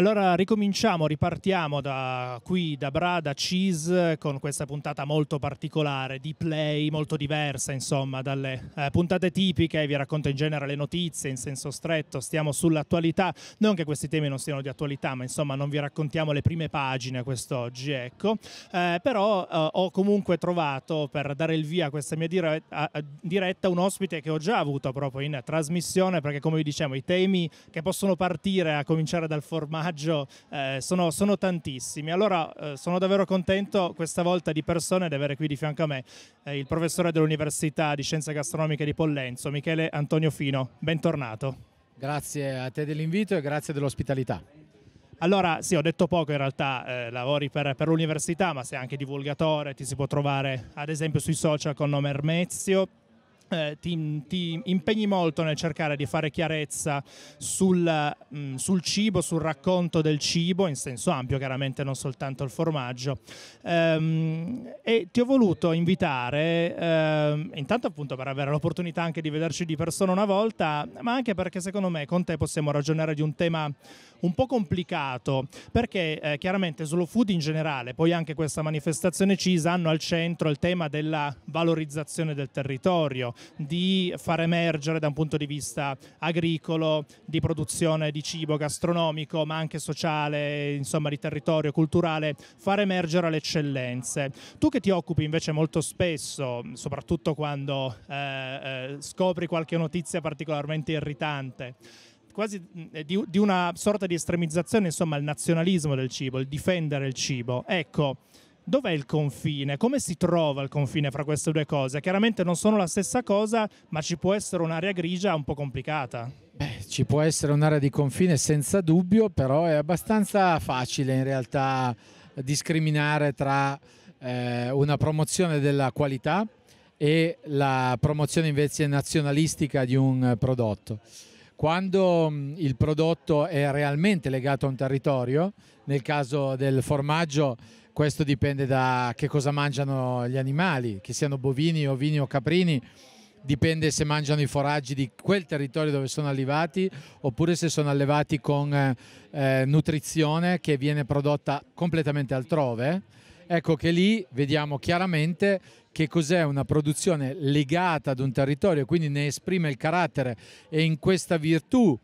Allora ricominciamo, ripartiamo da qui, da Brada Cheese, con questa puntata molto particolare di play, molto diversa insomma dalle eh, puntate tipiche, vi racconto in genere le notizie in senso stretto, stiamo sull'attualità, non che questi temi non siano di attualità, ma insomma non vi raccontiamo le prime pagine quest'oggi, ecco, eh, però eh, ho comunque trovato per dare il via a questa mia dire- a- a diretta un ospite che ho già avuto proprio in trasmissione, perché come vi dicevo i temi che possono partire a cominciare dal formato maggio, eh, sono, sono, tantissimi. Allora eh, sono davvero contento questa volta di persone di avere qui di fianco a me eh, il professore dell'Università di Scienze Gastronomiche di Pollenzo, Michele Antonio Fino. Bentornato. Grazie a te dell'invito e grazie dell'ospitalità. Allora, sì, ho detto poco in realtà, eh, lavori per, per l'università, ma sei anche divulgatore, ti si può trovare ad esempio sui social con nome Ermezio, eh, ti, ti, impegni molto nel cercare di fare chiarezza sul, mh, mm, sul, cibo, sul racconto del cibo, in senso ampio chiaramente, non soltanto il formaggio. Ehm, e ti ho voluto invitare, ehm, intanto appunto per avere l'opportunità anche di vederci di persona una volta, ma anche perché secondo me con te possiamo ragionare di un tema un po' complicato perché eh, chiaramente Slow Food in generale, poi anche questa manifestazione CISA, hanno al centro il tema della valorizzazione del territorio, di far emergere da un punto di vista agricolo, di produzione di cibo gastronomico, ma anche sociale, insomma di territorio, culturale, far emergere le eccellenze. Tu che ti occupi invece molto spesso, soprattutto quando eh, eh scopri qualche notizia particolarmente irritante, quasi mm, eh, di, di, una sorta di estremizzazione, insomma, il nazionalismo del cibo, il difendere il cibo. Ecco, dov'è il confine? Come si trova il confine fra queste due cose? Chiaramente non sono la stessa cosa, ma ci può essere un'area grigia un po' complicata. Beh, ci può essere un'area di confine senza dubbio, però è abbastanza facile in realtà discriminare tra eh, una promozione della qualità e la promozione invece nazionalistica di un prodotto quando mm, il prodotto è realmente legato a un territorio, nel caso del formaggio questo dipende da che cosa mangiano gli animali, che siano bovini, ovini o caprini, dipende se mangiano i foraggi di quel territorio dove sono allevati oppure se sono allevati con eh, nutrizione che viene prodotta completamente altrove Ecco che lì vediamo chiaramente che cos'è una produzione legata ad un territorio, quindi ne esprime il carattere e in questa virtù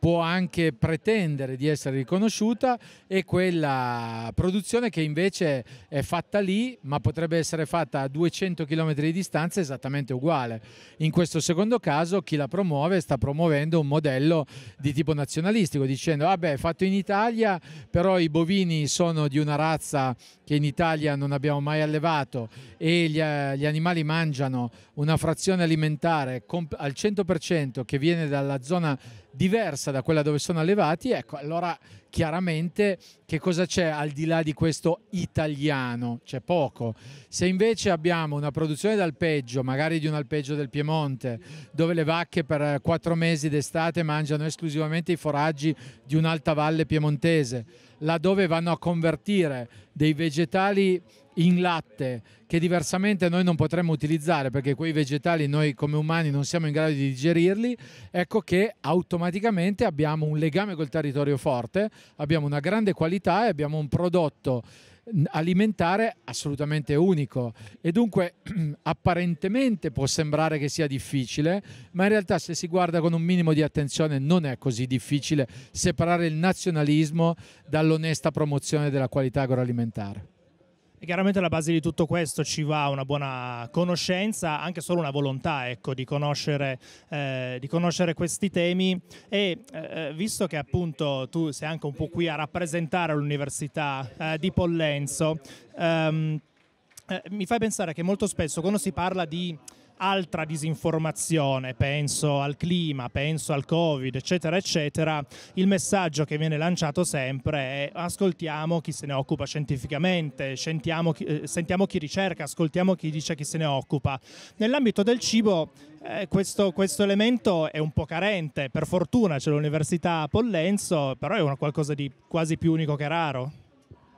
può anche pretendere di essere riconosciuta e quella produzione che invece è fatta lì ma potrebbe essere fatta a 200 km di distanza esattamente uguale. In questo secondo caso chi la promuove sta promuovendo un modello di tipo nazionalistico dicendo vabbè ah è fatto in Italia però i bovini sono di una razza che in Italia non abbiamo mai allevato e gli, gli animali mangiano una frazione alimentare al 100% che viene dalla zona diversa da quella dove sono allevati, ecco, allora chiaramente che cosa c'è al di là di questo italiano? C'è poco. Se invece abbiamo una produzione d'alpeggio, magari di un alpeggio del Piemonte, dove le vacche per quattro mesi d'estate mangiano esclusivamente i foraggi di un'alta valle piemontese, laddove vanno a convertire dei vegetali in latte che diversamente noi non potremmo utilizzare perché quei vegetali noi come umani non siamo in grado di digerirli, ecco che automaticamente abbiamo un legame col territorio forte, abbiamo una grande qualità e abbiamo un prodotto alimentare assolutamente unico e dunque apparentemente può sembrare che sia difficile, ma in realtà se si guarda con un minimo di attenzione non è così difficile separare il nazionalismo dall'onesta promozione della qualità agroalimentare. E chiaramente alla base di tutto questo ci va una buona conoscenza, anche solo una volontà ecco, di, conoscere, eh, di, conoscere, questi temi e eh, eh visto che appunto tu sei anche un po' qui a rappresentare l'Università eh, di Pollenzo, ehm, eh, mi fai pensare che molto spesso quando si parla di altra disinformazione, penso al clima, penso al Covid, eccetera, eccetera, il messaggio che viene lanciato sempre è ascoltiamo chi se ne occupa scientificamente, sentiamo chi, eh, sentiamo chi ricerca, ascoltiamo chi dice chi se ne occupa. Nell'ambito del cibo eh, questo, questo, elemento è un po' carente, per fortuna c'è l'Università Pollenzo, però è qualcosa di quasi più unico che raro.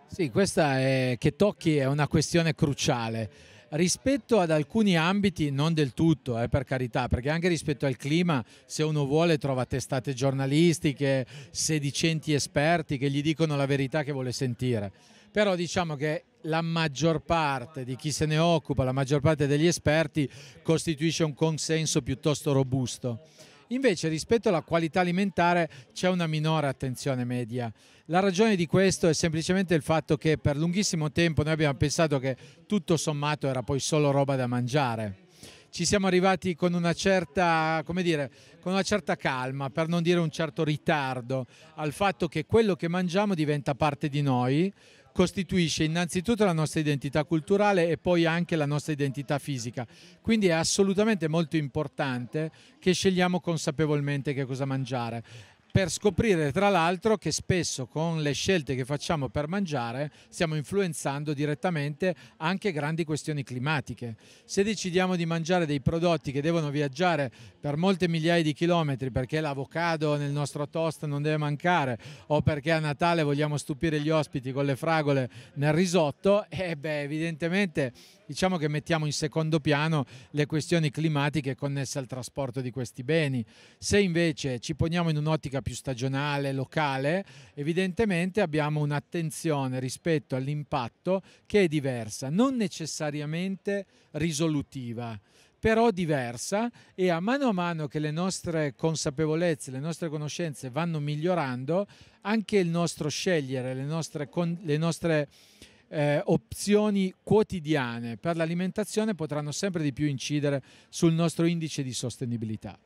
Sì, questa è, che tocchi è una questione cruciale rispetto ad alcuni ambiti, non del tutto, eh, per carità, perché anche rispetto al clima, se uno vuole trova testate giornalistiche, sedicenti esperti che gli dicono la verità che vuole sentire. Però diciamo che la maggior parte di chi se ne occupa, la maggior parte degli esperti, costituisce un consenso piuttosto robusto. Invece rispetto alla qualità alimentare c'è una minore attenzione media la ragione di questo è semplicemente il fatto che per lunghissimo tempo noi abbiamo pensato che tutto sommato era poi solo roba da mangiare. Ci siamo arrivati con una certa, come dire, con una certa calma, per non dire un certo ritardo, al fatto che quello che mangiamo diventa parte di noi, costituisce innanzitutto la nostra identità culturale e poi anche la nostra identità fisica. Quindi è assolutamente molto importante che scegliamo consapevolmente che cosa mangiare per scoprire tra l'altro che spesso con le scelte che facciamo per mangiare stiamo influenzando direttamente anche grandi questioni climatiche. Se decidiamo di mangiare dei prodotti che devono viaggiare per molte migliaia di chilometri perché l'avocado nel nostro toast non deve mancare o perché a Natale vogliamo stupire gli ospiti con le fragole nel risotto, e eh beh evidentemente diciamo che mettiamo in secondo piano le questioni climatiche connesse al trasporto di questi beni. Se invece ci poniamo in un'ottica più stagionale, locale, evidentemente abbiamo un'attenzione rispetto all'impatto che è diversa, non necessariamente risolutiva però diversa e a mano a mano che le nostre consapevolezze, le nostre conoscenze vanno migliorando, anche il nostro scegliere, le nostre, le nostre eh, opzioni quotidiane per l'alimentazione potranno sempre di più incidere sul nostro indice di sostenibilità.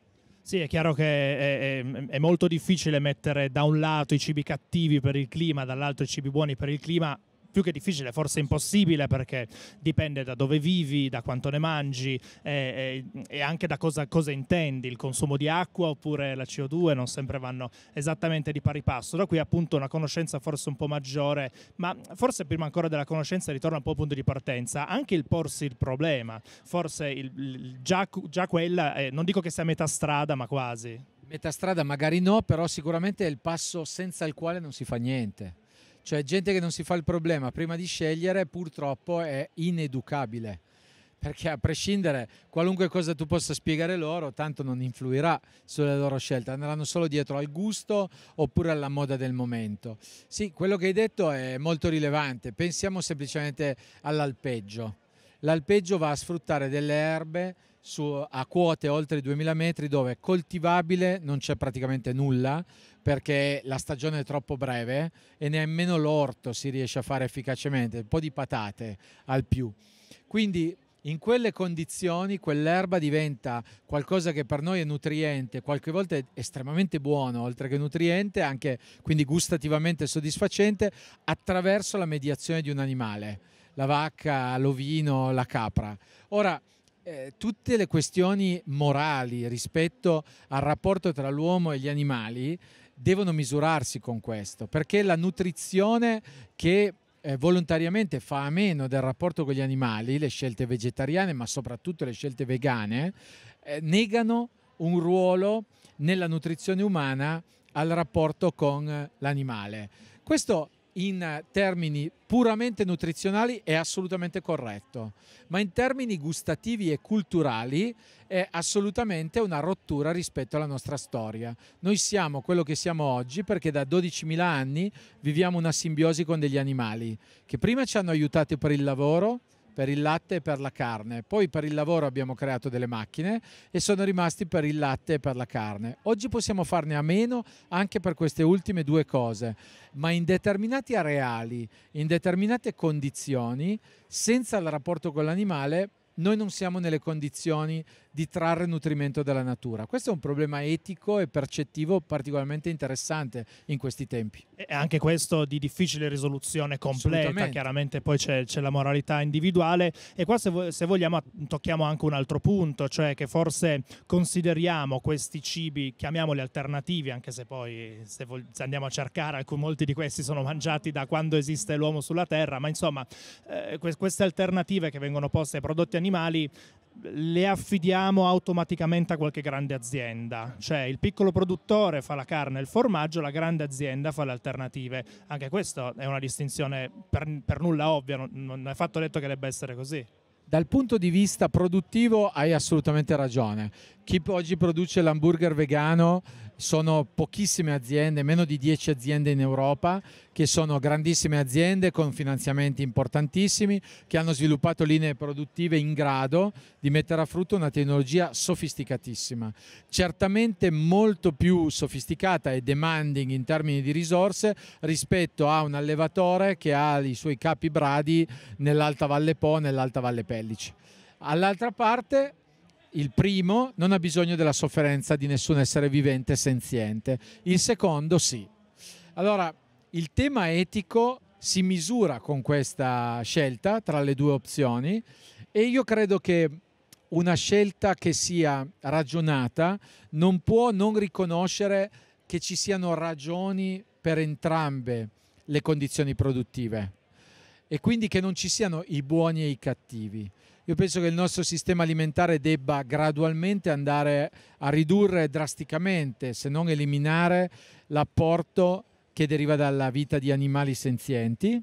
Sì, è chiaro che è, è, è molto difficile mettere da un lato i cibi cattivi per il clima, dall'altro i cibi buoni per il clima, più che difficile, forse impossibile perché dipende da dove vivi, da quanto ne mangi e, eh, e, eh, e anche da cosa, cosa, intendi, il consumo di acqua oppure la CO2 non sempre vanno esattamente di pari passo. Da qui appunto una conoscenza forse un po' maggiore, ma forse prima ancora della conoscenza ritorna un po' al punto di partenza, anche il porsi il problema, forse il, il, già, già, quella, eh, non dico che sia a metà strada, ma quasi. Metà strada magari no, però sicuramente è il passo senza il quale non si fa niente. Cioè gente che non si fa il problema prima di scegliere purtroppo è ineducabile perché a prescindere qualunque cosa tu possa spiegare loro, tanto non influirà sulle loro scelte, andranno solo dietro al gusto oppure alla moda del momento. Sì, quello che hai detto è molto rilevante, pensiamo semplicemente all'alpeggio l'alpeggio va a sfruttare delle erbe su, a quote oltre i 2000 metri dove coltivabile non c'è praticamente nulla perché la stagione è troppo breve e nemmeno l'orto si riesce a fare efficacemente, un po' di patate al più. Quindi in quelle condizioni quell'erba diventa qualcosa che per noi è nutriente, qualche volta è estremamente buono, oltre che nutriente, anche quindi gustativamente soddisfacente, attraverso la mediazione di un animale la vacca, l'ovino, la capra. Ora, eh, tutte le questioni morali rispetto al rapporto tra l'uomo e gli animali devono misurarsi con questo, perché la nutrizione che eh, volontariamente fa a meno del rapporto con gli animali, le scelte vegetariane, ma soprattutto le scelte vegane, eh, negano un ruolo nella nutrizione umana al rapporto con l'animale. Questo in termini puramente nutrizionali è assolutamente corretto, ma in termini gustativi e culturali è assolutamente una rottura rispetto alla nostra storia. Noi siamo quello che siamo oggi perché da 12.000 anni viviamo una simbiosi con degli animali che prima ci hanno aiutati per il lavoro, per il latte e per la carne. Poi per il lavoro abbiamo creato delle macchine e sono rimasti per il latte e per la carne. Oggi possiamo farne a meno anche per queste ultime due cose, ma in determinati areali, in determinate condizioni, senza il rapporto con l'animale, noi non siamo nelle condizioni di trarre nutrimento dalla natura. Questo è un problema etico e percettivo particolarmente interessante in questi tempi. E anche questo di difficile risoluzione completa, chiaramente poi c'è, la moralità individuale e qua se, se vogliamo tocchiamo anche un altro punto, cioè che forse consideriamo questi cibi, chiamiamoli alternativi, anche se poi se, se andiamo a cercare, alcuni, molti di questi sono mangiati da quando esiste l'uomo sulla Terra, ma insomma eh, queste alternative che vengono poste ai prodotti animali le affidiamo automaticamente a qualche grande azienda, cioè il piccolo produttore fa la carne e il formaggio, la grande azienda fa le alternative. Anche questa è una distinzione per, per nulla ovvia, non, non è fatto detto che debba essere così. Dal punto di vista produttivo hai assolutamente ragione. Chi oggi produce l'hamburger vegano sono pochissime aziende, meno di 10 aziende in Europa, che sono grandissime aziende con finanziamenti importantissimi, che hanno sviluppato linee produttive in grado di mettere a frutto una tecnologia sofisticatissima, certamente molto più sofisticata e demanding in termini di risorse rispetto a un allevatore che ha i suoi capi bradi nell'Alta Valle Po, nell'Alta Valle Pellice. All'altra parte il primo non ha bisogno della sofferenza di nessun essere vivente senziente, il secondo sì. Allora, il tema etico si misura con questa scelta tra le due opzioni e io credo che una scelta che sia ragionata non può non riconoscere che ci siano ragioni per entrambe le condizioni produttive e quindi che non ci siano i buoni e i cattivi. Io penso che il nostro sistema alimentare debba gradualmente andare a ridurre drasticamente, se non eliminare, l'apporto che deriva dalla vita di animali senzienti,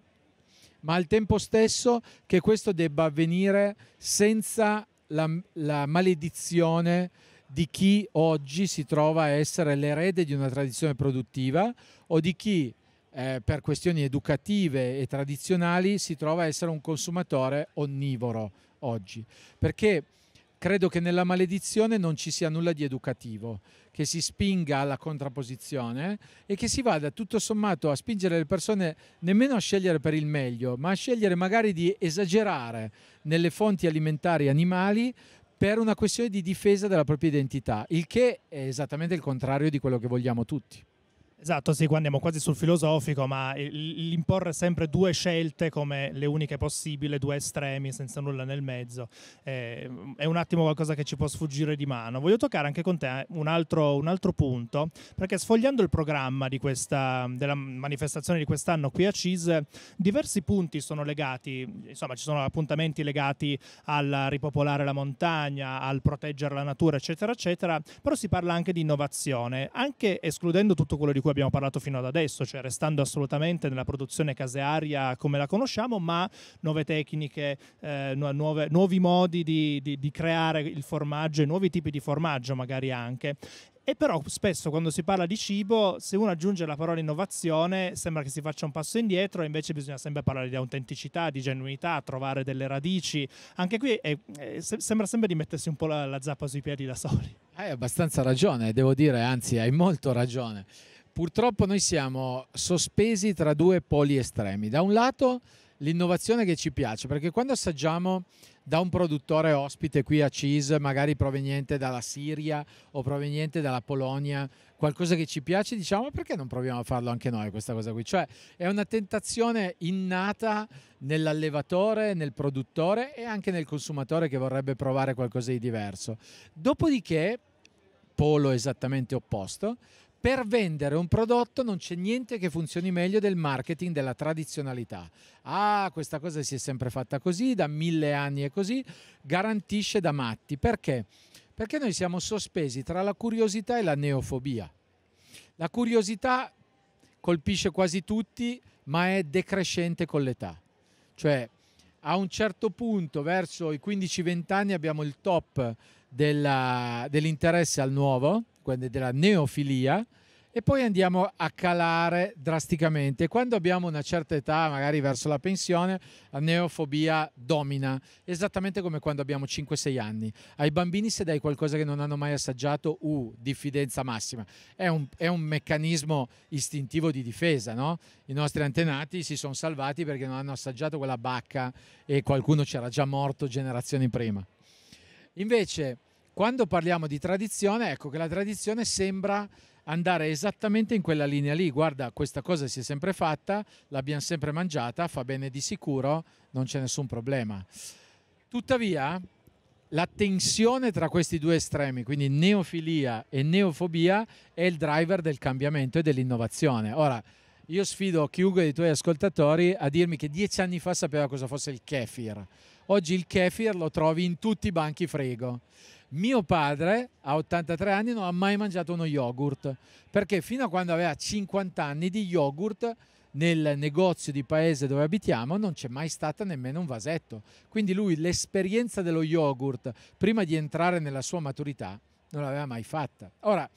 ma al tempo stesso che questo debba avvenire senza la, la maledizione di chi oggi si trova a essere l'erede di una tradizione produttiva o di chi eh, per questioni educative e tradizionali si trova a essere un consumatore onnivoro oggi, perché credo che nella maledizione non ci sia nulla di educativo, che si spinga alla contrapposizione e che si vada tutto sommato a spingere le persone nemmeno a scegliere per il meglio, ma a scegliere magari di esagerare nelle fonti alimentari animali per una questione di difesa della propria identità, il che è esattamente il contrario di quello che vogliamo tutti. Esatto, sì, qua andiamo quasi sul filosofico, ma l'imporre sempre due scelte come le uniche possibili, due estremi senza nulla nel mezzo, eh, è un attimo qualcosa che ci può sfuggire di mano. Voglio toccare anche con te eh, un altro, un altro punto, perché sfogliando il programma questa, della manifestazione di quest'anno qui a CIS, diversi punti sono legati, insomma ci sono appuntamenti legati al ripopolare la montagna, al proteggere la natura, eccetera, eccetera, però si parla anche di innovazione, anche escludendo tutto quello di cui abbiamo parlato fino ad adesso, cioè restando assolutamente nella produzione casearia come la conosciamo, ma nuove tecniche, eh, nuove, nuovi modi di, di, di creare il formaggio e nuovi tipi di formaggio magari anche. E però spesso quando si parla di cibo, se uno aggiunge la parola innovazione, sembra che si faccia un passo indietro, e invece bisogna sempre parlare di autenticità, di genuinità, trovare delle radici. Anche qui è, è, sembra sempre di mettersi un po' la, la zappa sui piedi da soli. Hai abbastanza ragione, devo dire, anzi hai molto ragione. Purtroppo noi siamo sospesi tra due poli estremi. Da un lato l'innovazione che ci piace, perché quando assaggiamo da un produttore ospite qui a CIS, magari proveniente dalla Siria o proveniente dalla Polonia, qualcosa che ci piace, diciamo perché non proviamo a farlo anche noi questa cosa qui? Cioè è una tentazione innata nell'allevatore, nel produttore e anche nel consumatore che vorrebbe provare qualcosa di diverso. Dopodiché, polo esattamente opposto, per vendere un prodotto non c'è niente che funzioni meglio del marketing della tradizionalità. Ah, questa cosa si è sempre fatta così, da mille anni è così, garantisce da matti. Perché? Perché noi siamo sospesi tra la curiosità e la neofobia. La curiosità colpisce quasi tutti, ma è decrescente con l'età. Cioè, a un certo punto, verso i 15-20 anni, abbiamo il top della, dell'interesse al nuovo, quindi della neofilia, e poi andiamo a calare drasticamente. Quando abbiamo una certa età, magari verso la pensione, la neofobia domina, esattamente come quando abbiamo 5-6 anni. Ai bambini se dai qualcosa che non hanno mai assaggiato, uh, diffidenza massima. È un, è un meccanismo istintivo di difesa, no? I nostri antenati si sono salvati perché non hanno assaggiato quella bacca e qualcuno c'era già morto generazioni prima. Invece, quando parliamo di tradizione, ecco che la tradizione sembra andare esattamente in quella linea lì. Guarda, questa cosa si è sempre fatta, l'abbiamo sempre mangiata, fa bene di sicuro, non c'è nessun problema. Tuttavia, la tensione tra questi due estremi, quindi neofilia e neofobia, è il driver del cambiamento e dell'innovazione. Ora, io sfido chiunque dei tuoi ascoltatori a dirmi che dieci anni fa sapeva cosa fosse il kefir Oggi il kefir lo trovi in tutti i banchi frego. Mio padre, a 83 anni, non ha mai mangiato uno yogurt, perché fino a quando aveva 50 anni di yogurt nel negozio di paese dove abitiamo non c'è mai stata nemmeno un vasetto. Quindi lui l'esperienza dello yogurt, prima di entrare nella sua maturità, non l'aveva mai fatta. Ora,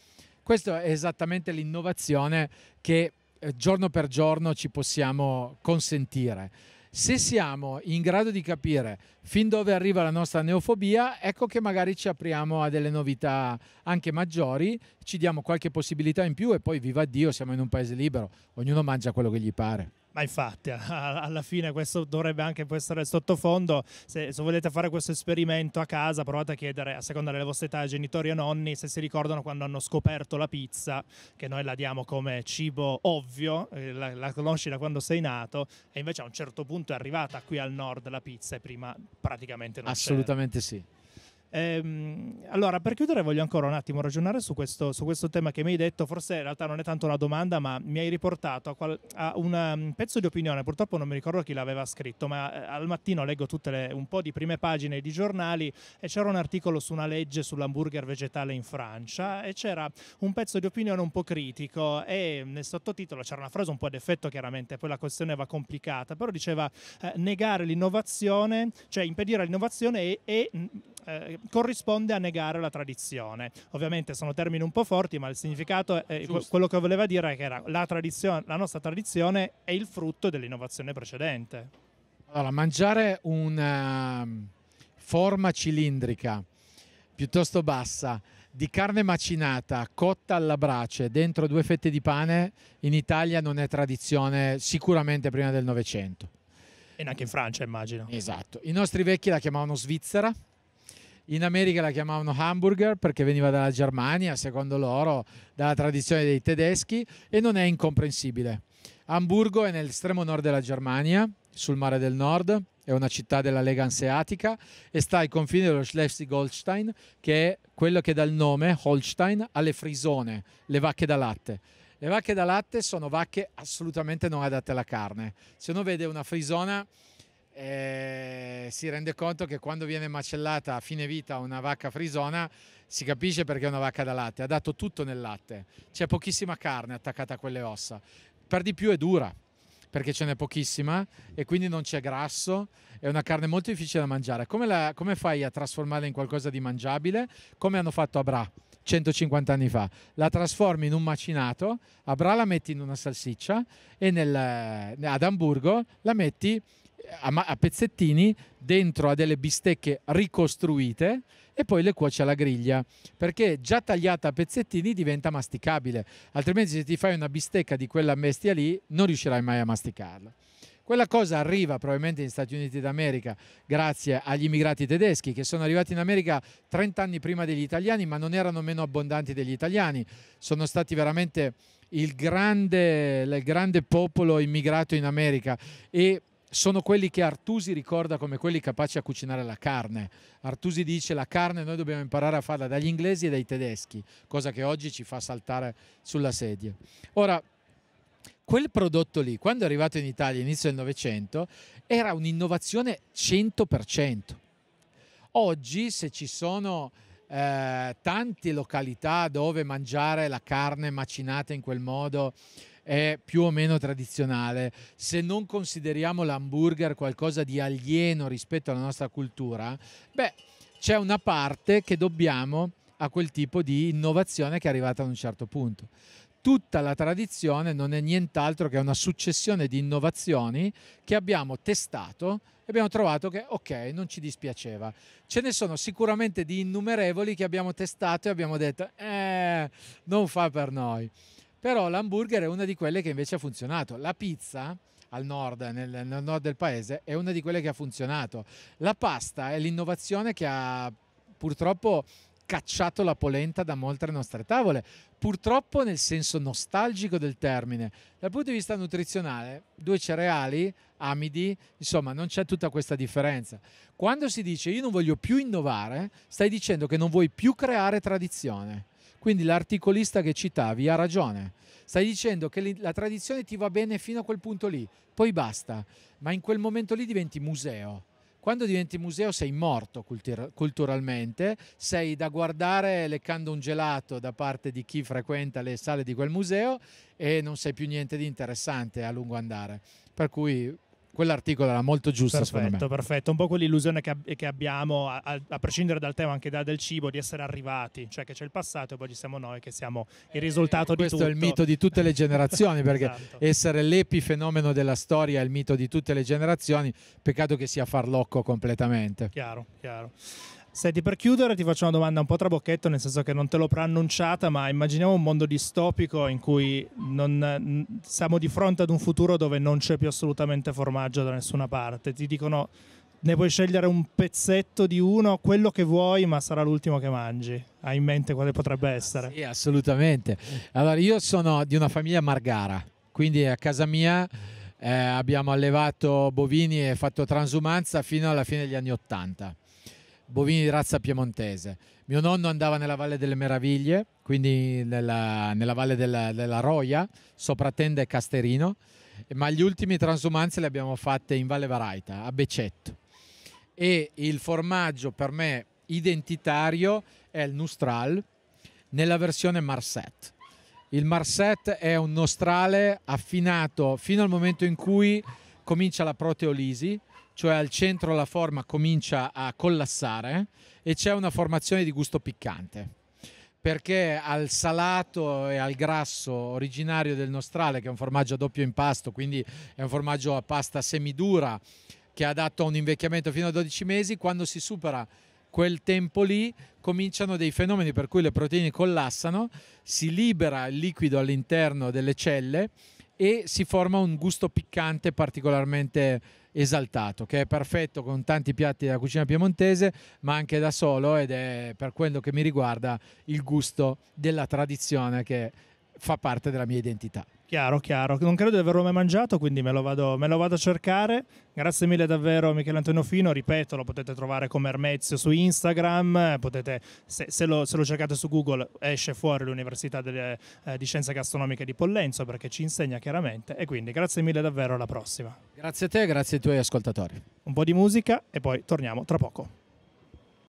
questa è esattamente l'innovazione che eh, giorno per giorno ci possiamo consentire se siamo in grado di capire fin dove arriva la nostra neofobia, ecco che magari ci apriamo a delle novità anche maggiori, ci diamo qualche possibilità in più e poi viva Dio, siamo in un paese libero, ognuno mangia quello che gli pare. Ma infatti, alla fine questo dovrebbe anche essere il sottofondo. Se, se, volete fare questo esperimento a casa, provate a chiedere, a seconda delle vostre età, genitori e nonni, se si ricordano quando hanno scoperto la pizza, che noi la diamo come cibo ovvio, eh, la, la conosci da quando sei nato, e invece a un certo punto è arrivata qui al nord la pizza e prima praticamente non Assolutamente c'era. sì. Ehm, allora, per chiudere voglio ancora un attimo ragionare su questo, su questo, tema che mi hai detto, forse in realtà non è tanto una domanda, ma mi hai riportato a, qual- a una, un um, pezzo di opinione, purtroppo non mi ricordo chi l'aveva scritto, ma eh, al mattino leggo tutte le, un po' di prime pagine di giornali e c'era un articolo su una legge sull'hamburger vegetale in Francia e c'era un pezzo di opinione un po' critico e nel sottotitolo c'era una frase un po' ad effetto chiaramente, poi la questione va complicata, però diceva eh, negare l'innovazione, cioè impedire l'innovazione e... e mm, eh, corrisponde a negare la tradizione. Ovviamente sono termini un po' forti, ma il significato, è, quello che voleva dire è che era la, la nostra tradizione è il frutto dell'innovazione precedente. Allora, mangiare una ehm, forma cilindrica piuttosto bassa di carne macinata cotta alla brace dentro due fette di pane in Italia non è tradizione sicuramente prima del Novecento. E neanche in Francia, immagino. Esatto. I nostri vecchi la chiamavano Svizzera in America la chiamavano hamburger perché veniva dalla Germania, secondo loro, dalla tradizione dei tedeschi e non è incomprensibile. Hamburgo è nell'estremo nord della Germania, sul mare del nord, è una città della Lega Anseatica e sta ai confini dello Schleswig-Holstein, che è quello che dà il nome Holstein alle frisone, le vacche da latte. Le vacche da latte sono vacche assolutamente non adatte alla carne. Se uno vede una frisona eh, si rende conto che quando viene macellata a fine vita una vacca frisona si capisce perché è una vacca da latte, ha dato tutto nel latte, c'è pochissima carne attaccata a quelle ossa, per di più è dura perché ce n'è pochissima e quindi non c'è grasso, è una carne molto difficile da mangiare. Come, la, come fai a trasformarla in qualcosa di mangiabile? Come hanno fatto a 150 anni fa? La trasformi in un macinato, a la metti in una salsiccia e nel, ad Amburgo la metti a, pezzettini dentro a delle bistecche ricostruite e poi le cuoce alla griglia perché già tagliata a pezzettini diventa masticabile altrimenti se ti fai una bistecca di quella bestia lì non riuscirai mai a masticarla quella cosa arriva probabilmente negli Stati Uniti d'America grazie agli immigrati tedeschi che sono arrivati in America 30 anni prima degli italiani ma non erano meno abbondanti degli italiani sono stati veramente il grande, il grande popolo immigrato in America e sono quelli che Artusi ricorda come quelli capaci a cucinare la carne. Artusi dice la carne noi dobbiamo imparare a farla dagli inglesi e dai tedeschi, cosa che oggi ci fa saltare sulla sedia. Ora, quel prodotto lì, quando è arrivato in Italia all'inizio del Novecento, era un'innovazione 100%. Oggi, se ci sono eh, tante località dove mangiare la carne macinata in quel modo, è più o meno tradizionale, se non consideriamo l'hamburger qualcosa di alieno rispetto alla nostra cultura, beh, c'è una parte che dobbiamo a quel tipo di innovazione che è arrivata a un certo punto. Tutta la tradizione non è nient'altro che una successione di innovazioni che abbiamo testato e abbiamo trovato che ok, non ci dispiaceva. Ce ne sono sicuramente di innumerevoli che abbiamo testato e abbiamo detto eh, non fa per noi. Però l'hamburger è una di quelle che invece ha funzionato. La pizza al nord, nel, nel nord del paese, è una di quelle che ha funzionato. La pasta è l'innovazione che ha purtroppo cacciato la polenta da molte nostre tavole, purtroppo nel senso nostalgico del termine. Dal punto di vista nutrizionale, due cereali, amidi, insomma, non c'è tutta questa differenza. Quando si dice io non voglio più innovare, stai dicendo che non vuoi più creare tradizione. Quindi l'articolista che citavi ha ragione. Stai dicendo che la tradizione ti va bene fino a quel punto lì, poi basta, ma in quel momento lì diventi museo. Quando diventi museo sei morto cultur culturalmente, sei da guardare leccando un gelato da parte di chi frequenta le sale di quel museo e non sei più niente di interessante a lungo andare. Per cui Quell'articolo era molto giusto, perfetto, Perfetto, un po' quell'illusione che, ab- che abbiamo, a-, a, prescindere dal tema anche da del cibo, di essere arrivati, cioè che c'è il passato e poi ci siamo noi che siamo il risultato eh, di questo tutto. Questo è il mito di tutte le generazioni, perché esatto. essere l'epifenomeno della storia è il mito di tutte le generazioni, peccato che sia farlocco completamente. Chiaro, chiaro. Senti, per chiudere ti faccio una domanda un po' trabocchetto, nel senso che non te l'ho preannunciata, ma immaginiamo un mondo distopico in cui non, siamo di fronte ad un futuro dove non c'è più assolutamente formaggio da nessuna parte. Ti dicono, ne puoi scegliere un pezzetto di uno, quello che vuoi, ma sarà l'ultimo che mangi. Hai in mente quale potrebbe essere? Sì, assolutamente. Allora, io sono di una famiglia margara, quindi a casa mia... Eh, abbiamo allevato bovini e fatto transumanza fino alla fine degli anni Ottanta bovini di razza piemontese. Mio nonno andava nella Valle delle Meraviglie, quindi nella, nella Valle della, della, Roia, sopra Tenda e Casterino, ma gli ultimi transumanze le abbiamo fatte in Valle Varaita, a Becetto. E il formaggio per me identitario è il Nustral nella versione Marset. Il Marset è un nostrale affinato fino al momento in cui comincia la proteolisi, cioè al centro la forma comincia a collassare e c'è una formazione di gusto piccante perché al salato e al grasso originario del nostrale, che è un formaggio a doppio impasto, quindi è un formaggio a pasta semidura che è adatto a un invecchiamento fino a 12 mesi, quando si supera quel tempo lì cominciano dei fenomeni per cui le proteine collassano, si libera il liquido all'interno delle celle e si forma un gusto piccante particolarmente esaltato, che è perfetto con tanti piatti della cucina piemontese, ma anche da solo ed è per quello che mi riguarda il gusto della tradizione che fa parte della mia identità. Chiaro, chiaro. Non credo di averlo mai mangiato, quindi me lo, vado, me lo vado a cercare. Grazie mille davvero Michele Antonio Fino. ripeto, lo potete trovare come Ermezio su Instagram, potete, se, se, lo, se, lo, cercate su Google esce fuori l'Università delle, eh, di Scienze Gastronomiche di Pollenzo perché ci insegna chiaramente e quindi grazie mille davvero, alla prossima. Grazie a te, grazie ai tuoi ascoltatori. Un po' di musica e poi torniamo tra poco.